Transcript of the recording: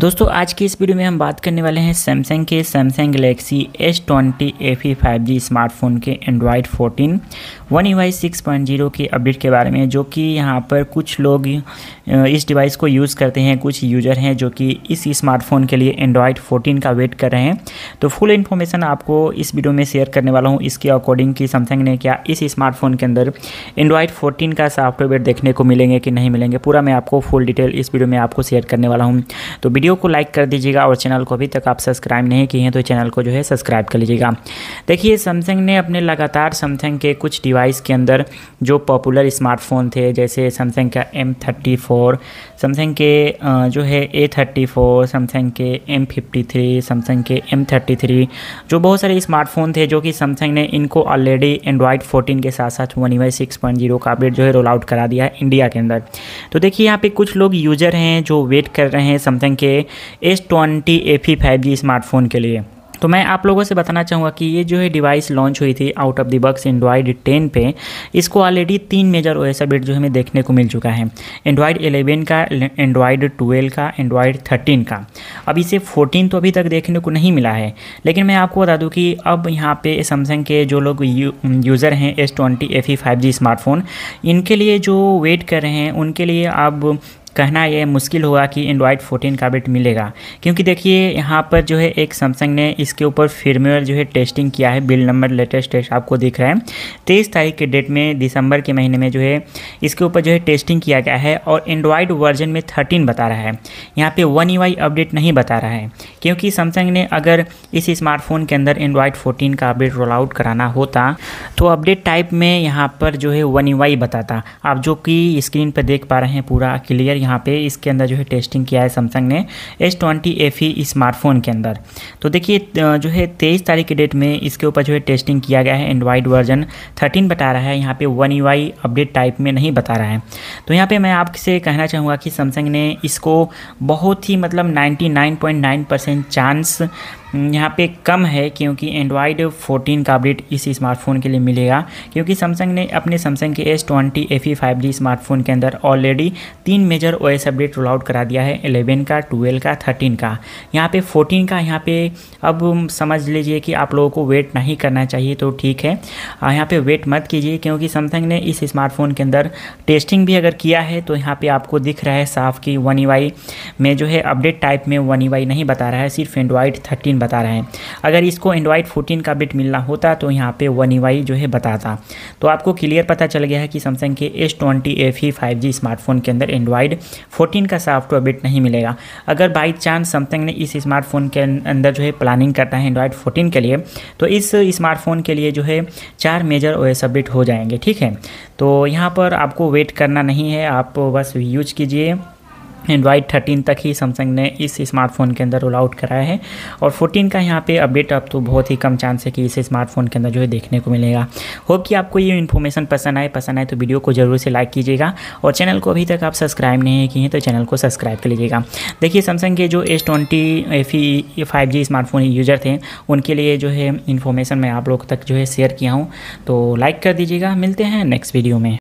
दोस्तों आज की इस वीडियो में हम बात करने वाले हैं सैमसंग के सैमसंग गलेक्सी एस ट्वेंटी ए फी फाइव जी स्मार्टफोन के एंड्रॉयड 14 वन यू आई सिक्स पॉइंट जीरो के अपडेट के बारे में जो कि यहाँ पर कुछ लोग इस डिवाइस को यूज़ करते हैं कुछ यूज़र हैं जो कि इस स्मार्टफोन के लिए एंड्रॉयड 14 का वेट कर रहे हैं तो फुल इन्फॉर्मेशन आपको इस वीडियो में शेयर करने वाला हूँ इसके अकॉर्डिंग कि सैमसंग ने क्या इस स्मार्टफोन के अंदर एंड्रॉयड फोर्टीन का सॉफ्टवेयर देखने को मिलेंगे कि नहीं मिलेंगे पूरा मैं आपको फुल डिटेल इस वीडियो में आपको शेयर करने वाला हूँ तो वीडियो वीडियो को लाइक कर दीजिएगा और चैनल को अभी तक आप सब्सक्राइब नहीं किए हैं तो चैनल को जो है सब्सक्राइब कर लीजिएगा देखिए सैमसंग ने अपने लगातार सैमसंग के कुछ डिवाइस के अंदर जो पॉपुलर स्मार्टफोन थे जैसे सैमसंग का एम थर्टी फोर सैमसंग के जो है ए थर्टी फोर सैमसंग के एम फिफ्टी थ्री सैमसंग के एम थर्टी थ्री जो बहुत सारे स्मार्टफोन थे जो कि सैमसंग ने इनको ऑलरेडी एंड्रॉयड फोर्टीन के साथ साथ one UI six point zero का अपडेट जो है रोल आउट करा दिया है इंडिया के अंदर तो देखिए यहाँ पे कुछ लोग यूज़र हैं जो वेट कर रहे हैं सैमसंग के S twenty A five G smartphone के लिए तो मैं आप लोगों से बताना चाहूँगा कि ये जो है डिवाइस लॉन्च हुई थी out of the box Android ten पे इसको ऑलरेडी तीन मेजर ओएस अपडेट जो हमें देखने को मिल चुका है एंड्रॉयड एलेवन का एंड्रॉयड ट्वेल्व का एंड्रॉयड थर्टीन का अब इसे फोर्टीन तो अभी तक देखने को नहीं मिला है लेकिन मैं आपको बता दूँ कि अब यहाँ पर सैमसंग के जो लोग यू, यूज़र हैं S twenty five G smartphone इनके लिए जो वेट कर रहे हैं उनके लिए अब कहना ये मुश्किल होगा कि एंड्रॉयड 14 का अपडेट मिलेगा क्योंकि देखिए यहाँ पर जो है एक सैमसंग ने इसके ऊपर फिरमेयर जो है टेस्टिंग किया है बिल नंबर लेटेस्ट टेस्ट आपको दिख रहा है तेईस तारीख के डेट में दिसंबर के महीने में जो है इसके ऊपर जो है टेस्टिंग किया गया है और एंड्रॉयड वर्जन में थर्टीन बता रहा है यहाँ पर वन ई अपडेट नहीं बता रहा है क्योंकि सैमसंग ने अगर इस स्मार्टफोन के अंदर एंड्रॉयड फोर्टीन का अपडेट रोल आउट कराना होता तो अपडेट टाइप में यहाँ पर जो है वन ई e बताता आप जो कि स्क्रीन पर देख पा रहे हैं पूरा क्लियर यहाँ पे इसके अंदर जो है टेस्टिंग किया है सैमसंग ने S twenty F E smartphone के अंदर तो देखिए जो है तेईस तारीख की डेट में इसके ऊपर जो है टेस्टिंग किया गया है एंड्रॉइड वर्जन थर्टीन बता रहा है यहाँ पे One U I update type में नहीं बता रहा है तो यहाँ पर मैं आपसे कहना चाहूँगा कि सैमसंग ने इसको बहुत ही मतलब नाइन परसेंट चांस यहाँ पे कम है क्योंकि एंड्रॉयड 14 का अपडेट इस स्मार्टफोन के लिए मिलेगा क्योंकि सैमसंग ने अपने सैमसंग के S twenty F E five G smartphone के अंदर ऑलरेडी तीन major OS update roll out करा दिया है 11 का 12 का 13 का यहाँ पे 14 का यहाँ पे अब समझ लीजिए कि आप लोगों को वेट नहीं करना चाहिए तो ठीक है यहाँ पे वेट मत कीजिए क्योंकि सैमसंग ने इस स्मार्टफोन के अंदर टेस्टिंग भी अगर किया है तो यहाँ पे आपको दिख रहा है साफ कि वन ई e में जो है अपडेट टाइप में वन ई e नहीं बता रहा है सिर्फ एंड्रॉयड थर्टीन बता रहा है अगर इसको एंड्रॉयड फोर्टीन का अपडेट मिलना होता तो यहाँ पे वन ई e जो है बताता तो आपको क्लियर पता चल गया है कि सैमसंग के एस ट्वेंटी ए ही फाइव जी स्मार्टफोन के अंदर एंड्रॉयड फोर्टीन का साफ्ट अपडेट नहीं मिलेगा अगर बाई चांस समथिंग ने इस स्मार्टफोन के अंदर जो है प्लानिंग करता है एंड्रॉयड फोर्टीन के लिए तो इस स्मार्टफोन के लिए जो है चार मेजर ओ अपडेट हो जाएंगे ठीक है तो यहाँ पर आपको वेट करना नहीं है आप बस यूज कीजिए एंड्रॉयड थर्टीन तक ही सैमसंग ने इस स्मार्टफोन के अंदर रोल आउट कराया है और 14 का यहाँ पे अपडेट अब तो बहुत ही कम चांस है कि इस स्मार्टफोन के अंदर जो है देखने को मिलेगा होप कि आपको ये इन्फॉर्मेशन पसंद आए पसंद आए तो वीडियो को जरूर से लाइक कीजिएगा और चैनल को अभी तक आप सब्सक्राइब नहीं किए हैं तो चैनल को सब्सक्राइब कर लीजिएगा देखिए सैमसंग के जो S twenty five smartphone user थे उनके लिए जो है इन्फॉर्मेशन मैं आप लोग तक जो है शेयर किया हूँ तो लाइक कर दीजिएगा मिलते हैं नेक्स्ट वीडियो में